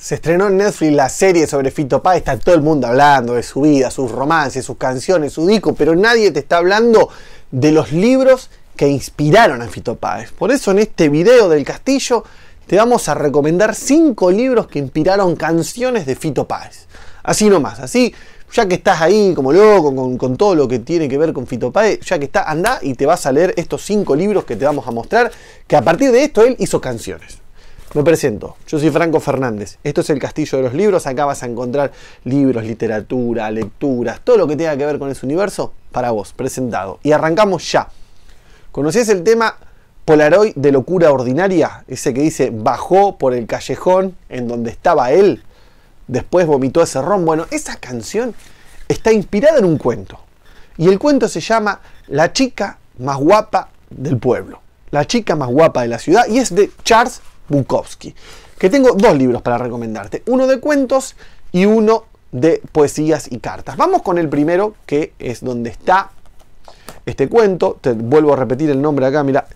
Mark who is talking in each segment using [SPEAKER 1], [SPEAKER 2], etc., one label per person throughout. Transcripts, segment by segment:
[SPEAKER 1] Se estrenó en Netflix la serie sobre Fito Páez, está todo el mundo hablando de su vida, sus romances, sus canciones, su disco, pero nadie te está hablando de los libros que inspiraron a Fito Páez. Por eso en este video del castillo te vamos a recomendar 5 libros que inspiraron canciones de Fito Páez. Así nomás, así, ya que estás ahí como loco con, todo lo que tiene que ver con Fito Páez, ya que está, anda y te vas a leer estos 5 libros que te vamos a mostrar, que a partir de esto él hizo canciones. Me presento, yo soy Franco Fernández. Esto es el Castillo de los Libros. Acá vas a encontrar libros, literatura, lecturas, todo lo que tenga que ver con ese universo para vos, presentado. Y arrancamos ya. ¿Conocías el tema Polaroid de locura ordinaria? Ese que dice bajó por el callejón en donde estaba él, después vomitó ese ron. Bueno, esa canción está inspirada en un cuento. Y el cuento se llama La chica más guapa del pueblo. La chica más guapa de la ciudad y es de Charles Bukowski. Que tengo dos libros para recomendarte, uno de cuentos y uno de poesías y cartas. Vamos con el primero, que es donde está este cuento. Te vuelvo a repetir el nombre acá, mira,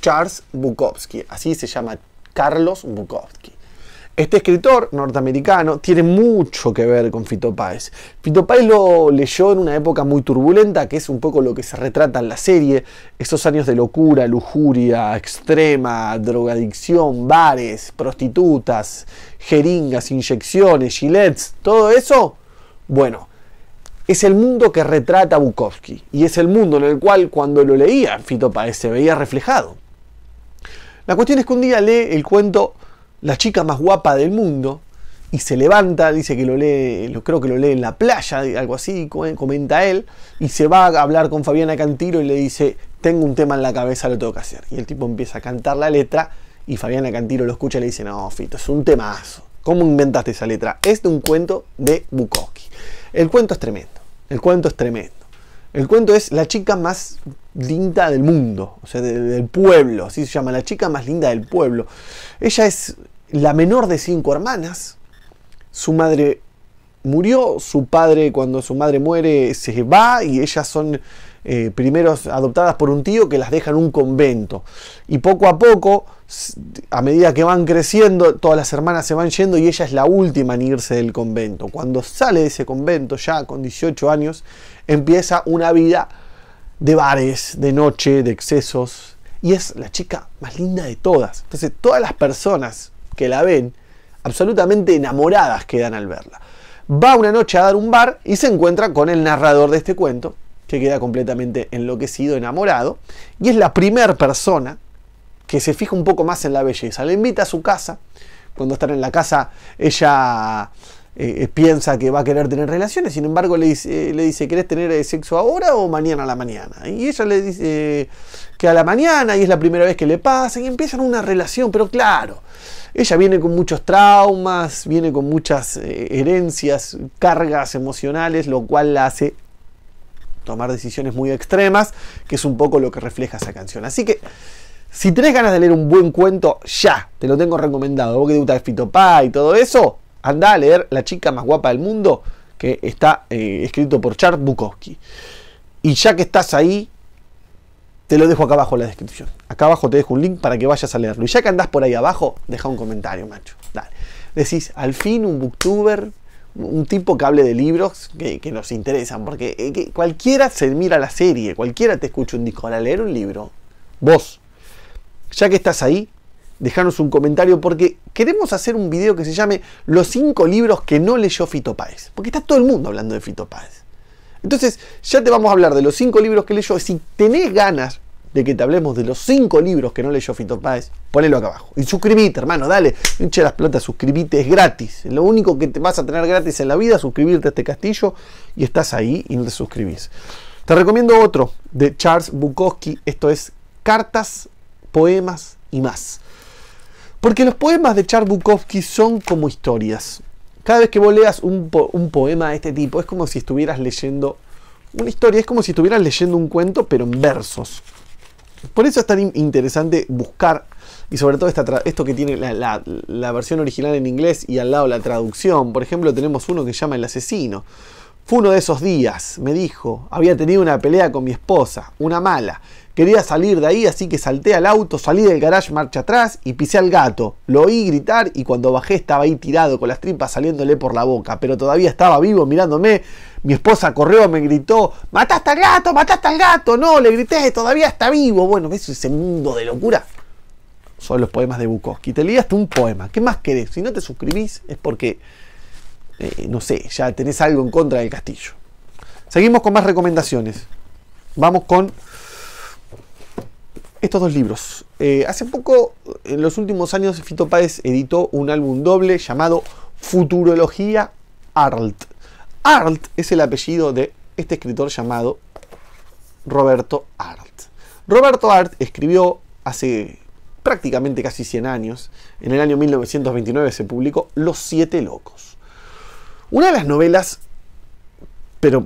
[SPEAKER 1] Charles Bukowski. Así se llama Carlos Bukowski. Este escritor norteamericano tiene mucho que ver con Fito Páez. Fito Páez lo leyó en una época muy turbulenta, que es un poco lo que se retrata en la serie, esos años de locura, lujuria extrema, drogadicción, bares, prostitutas, jeringas, inyecciones, gilets, todo eso. Bueno, es el mundo que retrata Bukowski y es el mundo en el cual cuando lo leía Fito Páez se veía reflejado. La cuestión es que un día lee el cuento la chica más guapa del mundo, y se levanta, dice que lo lee, lo, creo que lo lee en la playa, algo así, comenta él, y se va a hablar con Fabiana Cantiro y le dice, tengo un tema en la cabeza, lo tengo que hacer. Y el tipo empieza a cantar la letra y Fabiana Cantiro lo escucha y le dice, no, Fito, es un temazo. ¿Cómo inventaste esa letra? Es de un cuento de Bukowski. El cuento es tremendo, el cuento es tremendo. El cuento es la chica más linda del mundo, o sea, del pueblo, así se llama, la chica más linda del pueblo. Ella es la menor de cinco hermanas. Su madre murió, su padre cuando su madre muere se va y ellas son eh, primeros adoptadas por un tío que las deja en un convento. Y poco a poco, a medida que van creciendo, todas las hermanas se van yendo y ella es la última en irse del convento. Cuando sale de ese convento, ya con 18 años, empieza una vida de bares, de noche, de excesos. Y es la chica más linda de todas. Entonces, todas las personas que la ven, absolutamente enamoradas quedan al verla. Va una noche a dar un bar y se encuentra con el narrador de este cuento, que queda completamente enloquecido, enamorado, y es la primera persona que se fija un poco más en la belleza. Le invita a su casa, cuando están en la casa, ella eh, piensa que va a querer tener relaciones, sin embargo le dice, eh, ¿querés tener eh, sexo ahora o mañana a la mañana? Y ella le dice que a la mañana y es la primera vez que le pasa y empiezan una relación, pero claro, ella viene con muchos traumas, viene con muchas herencias, cargas emocionales, lo cual la hace tomar decisiones muy extremas, que es un poco lo que refleja esa canción. Así que... Si tenés ganas de leer un buen cuento, ya, te lo tengo recomendado. Vos que te gusta el fitopá y todo eso, Anda a leer La chica más guapa del mundo, que está eh, escrito por Charles Bukowski. Y ya que estás ahí, te lo dejo acá abajo en la descripción. Acá abajo te dejo un link para que vayas a leerlo. Y ya que andás por ahí abajo, deja un comentario, macho. Dale. Decís, al fin un booktuber, un tipo que hable de libros que, nos interesan. Porque eh, cualquiera se mira la serie, cualquiera te escucha un disco. Ahora leer un libro, vos, ya que estás ahí, Dejanos un comentario porque queremos hacer un video que se llame Los 5 libros que no leyó Fito Páez. Porque está todo el mundo hablando de Fito Páez. Entonces, ya te vamos a hablar de los 5 libros que leyó. Si tenés ganas de que te hablemos de los 5 libros que no leyó Fito Páez, ponelo acá abajo. Y suscribite, hermano, dale. Hinche las plantas suscríbete. es gratis. Lo único que te vas a tener gratis en la vida es suscribirte a este castillo y estás ahí y no te suscribís. Te recomiendo otro de Charles Bukowski. Esto es Cartas, Poemas y más. Porque los poemas de Charbukovsky son como historias. Cada vez que vos leas un, poema de este tipo, es como si estuvieras leyendo una historia, es como si estuvieras leyendo un cuento, pero en versos. Por eso es tan interesante buscar, y sobre todo esto que tiene la, la, versión original en inglés y al lado la traducción. Por ejemplo, tenemos uno que se llama El asesino, fue uno de esos días, me dijo. Había tenido una pelea con mi esposa, una mala. Quería salir de ahí, así que salté al auto, salí del garage marcha atrás y pisé al gato. Lo oí gritar y cuando bajé estaba ahí tirado con las tripas saliéndole por la boca, pero todavía estaba vivo mirándome. Mi esposa corrió, me gritó, mataste al gato, mataste al gato, no, le grité, todavía está vivo. Bueno, es ese mundo de locura? Son los poemas de Bukowski. Te leí un poema. ¿Qué más querés? Si no te suscribís es porque eh, no sé, ya tenés algo en contra del castillo. Seguimos con más recomendaciones. Vamos con estos dos libros. Eh, hace poco, en los últimos años, Fito Páez editó un álbum doble llamado Futurología Arlt. Arlt es el apellido de este escritor llamado Roberto Arlt. Roberto Arlt escribió hace prácticamente casi 100 años, en el año 1929 se publicó Los Siete Locos. Una de las novelas, pero,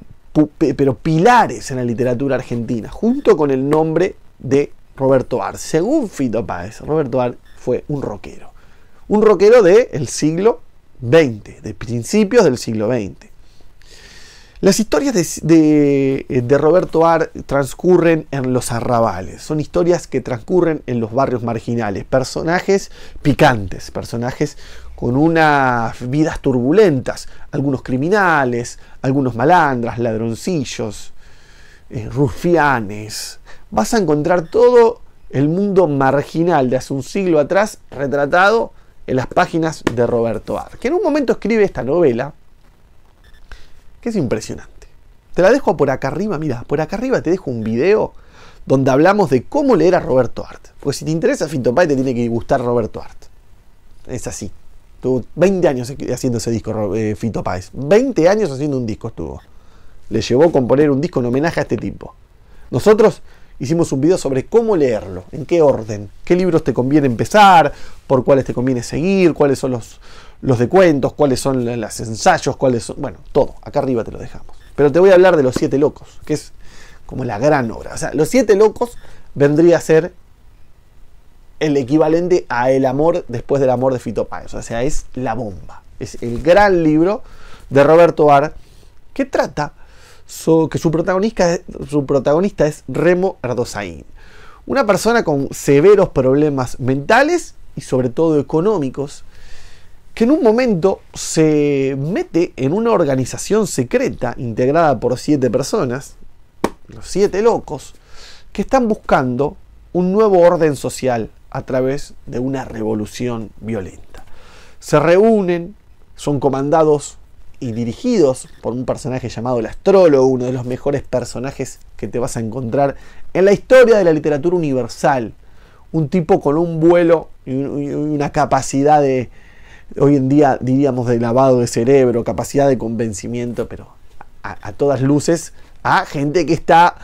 [SPEAKER 1] pilares en la literatura argentina, junto con el nombre de Roberto Ar. Según Fito Páez, Roberto Ar fue un rockero. Un rockero del siglo XX, de principios del siglo XX. Las historias de, de, eh, Roberto Ar transcurren en los arrabales, son historias que transcurren en los barrios marginales, personajes picantes, personajes con unas vidas turbulentas, algunos criminales, algunos malandras, ladroncillos, eh, rufianes. Vas a encontrar todo el mundo marginal de hace un siglo atrás retratado en las páginas de Roberto Art. que en un momento escribe esta novela, que es impresionante. Te la dejo por acá arriba, mira, por acá arriba te dejo un video donde hablamos de cómo leer a Roberto Art. Porque si te interesa Finto Pai, te tiene que gustar Roberto Art. Es así. Estuvo 20 años haciendo ese disco, eh, Fito Páez. 20 años haciendo un disco estuvo. Le llevó a componer un disco en homenaje a este tipo. Nosotros hicimos un video sobre cómo leerlo, en qué orden, qué libros te conviene empezar, por cuáles te conviene seguir, cuáles son los, los de cuentos, cuáles son los ensayos, cuáles son. Bueno, todo. Acá arriba te lo dejamos. Pero te voy a hablar de Los Siete Locos, que es como la gran obra. O sea, Los Siete Locos vendría a ser el equivalente a El amor después del amor de Fito Páez. O sea, es la bomba. Es el gran libro de Roberto barr que trata que su protagonista, su protagonista es Remo Erdosain. Una persona con severos problemas mentales y sobre todo económicos, que en un momento se mete en una organización secreta integrada por siete personas, los siete locos, que están buscando un nuevo orden social a través de una revolución violenta. Se reúnen, son comandados y dirigidos por un personaje llamado el astrólogo, uno de los mejores personajes que te vas a encontrar en la historia de la literatura universal. Un tipo con un vuelo y una capacidad de, hoy en día diríamos de lavado de cerebro, capacidad de convencimiento, pero a, todas luces, a gente que está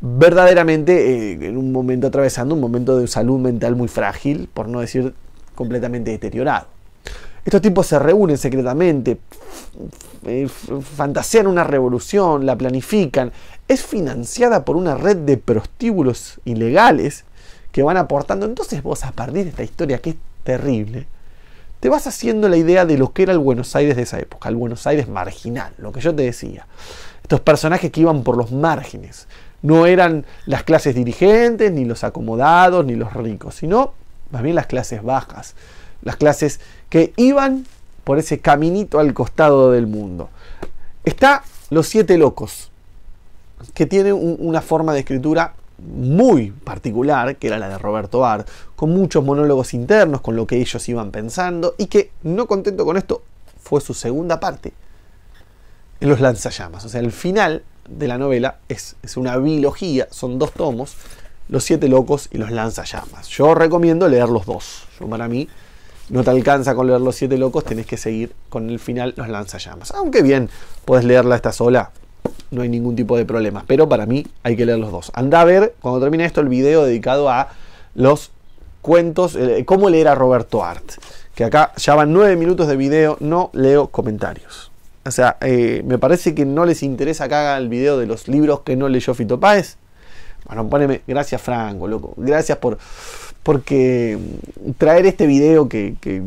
[SPEAKER 1] verdaderamente eh, en un momento atravesando un momento de salud mental muy frágil, por no decir completamente deteriorado. Estos tipos se reúnen secretamente, eh, fantasean una revolución, la planifican, es financiada por una red de prostíbulos ilegales que van aportando. Entonces vos a partir de esta historia que es terrible, te vas haciendo la idea de lo que era el Buenos Aires de esa época, el Buenos Aires marginal, lo que yo te decía. Estos personajes que iban por los márgenes, no eran las clases dirigentes, ni los acomodados, ni los ricos, sino más bien las clases bajas, las clases que iban por ese caminito al costado del mundo. Está Los Siete Locos, que tiene una forma de escritura muy particular, que era la de Roberto Art, con muchos monólogos internos, con lo que ellos iban pensando, y que, no contento con esto, fue su segunda parte, los lanzallamas. O sea, el final de la novela es, una biología, son dos tomos, Los siete locos y Los lanzallamas. Yo recomiendo leer los dos. Yo, para mí no te alcanza con leer Los siete locos, tenés que seguir con el final Los lanzallamas. Aunque bien, podés leerla esta sola, no hay ningún tipo de problema, pero para mí hay que leer los dos. Anda a ver cuando termine esto el video dedicado a los cuentos, eh, cómo leer a Roberto Art. Que acá ya van nueve minutos de video, no leo comentarios. O sea, eh, me parece que no les interesa que haga el video de los libros que no leyó Fito Páez. Bueno, poneme, gracias Franco, loco. Gracias por porque mm, traer este video que, que,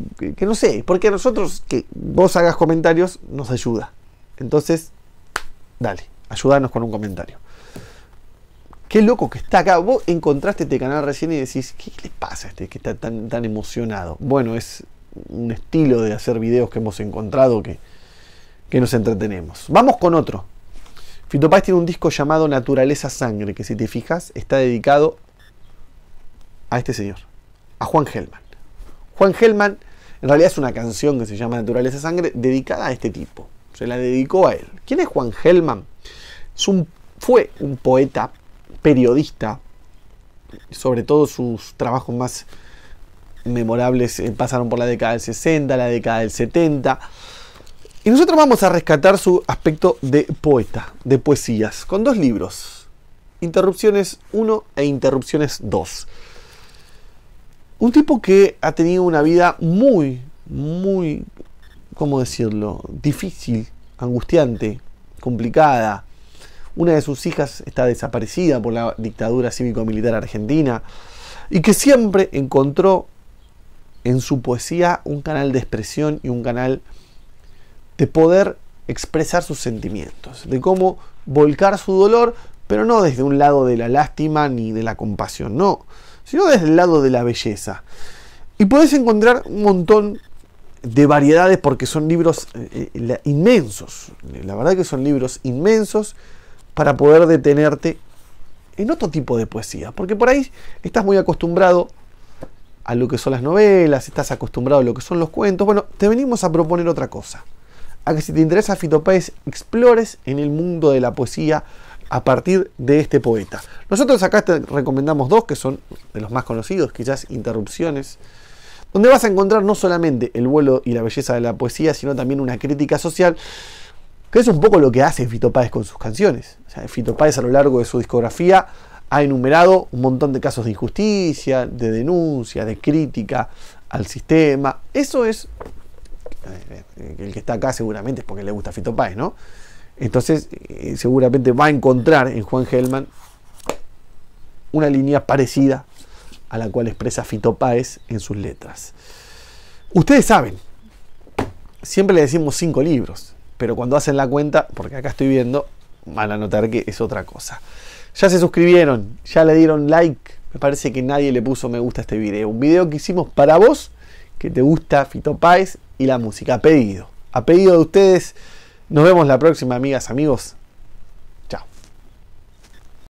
[SPEAKER 1] no sé, porque a nosotros que vos hagas comentarios nos ayuda. Entonces, dale, ayúdanos con un comentario. Qué loco que está acá. Vos encontraste este canal recién y decís, ¿qué le pasa a este que está tan, tan emocionado? Bueno, es un estilo de hacer videos que hemos encontrado que, que nos entretenemos. Vamos con otro. Fito tiene un disco llamado Naturaleza Sangre, que si te fijas está dedicado a este señor, a Juan Gelman. Juan Gelman en realidad es una canción que se llama Naturaleza Sangre dedicada a este tipo. Se la dedicó a él. ¿Quién es Juan Gelman? Es fue un poeta, periodista. Sobre todo sus trabajos más memorables eh, pasaron por la década del 60, la década del 70. Y nosotros vamos a rescatar su aspecto de poeta, de poesías, con dos libros, Interrupciones 1 e Interrupciones 2. Un tipo que ha tenido una vida muy, muy, ¿cómo decirlo?, difícil, angustiante, complicada. Una de sus hijas está desaparecida por la dictadura cívico-militar argentina y que siempre encontró en su poesía un canal de expresión y un canal de poder expresar sus sentimientos, de cómo volcar su dolor, pero no desde un lado de la lástima ni de la compasión, no, sino desde el lado de la belleza. Y podés encontrar un montón de variedades porque son libros eh, eh, inmensos, eh, la verdad que son libros inmensos para poder detenerte en otro tipo de poesía, porque por ahí estás muy acostumbrado a lo que son las novelas, estás acostumbrado a lo que son los cuentos, bueno, te venimos a proponer otra cosa a que si te interesa Fito explores en el mundo de la poesía a partir de este poeta. Nosotros acá te recomendamos dos que son de los más conocidos, quizás Interrupciones, donde vas a encontrar no solamente el vuelo y la belleza de la poesía, sino también una crítica social, que es un poco lo que hace Fito con sus canciones. O a lo largo de su discografía ha enumerado un montón de casos de injusticia, de denuncia, de crítica al sistema. Eso es eh, el que está acá seguramente es porque le gusta Fito Páez, ¿no? Entonces, eh, seguramente va a encontrar en Juan Gelman una línea parecida a la cual expresa Fito Páez en sus letras. Ustedes saben, siempre le decimos cinco libros, pero cuando hacen la cuenta, porque acá estoy viendo, van a notar que es otra cosa. Ya se suscribieron, ya le dieron like, me parece que nadie le puso me gusta a este video. Un video que hicimos para vos, que te gusta Fito Páez y la música. A pedido. A pedido de ustedes. Nos vemos la próxima, amigas, amigos.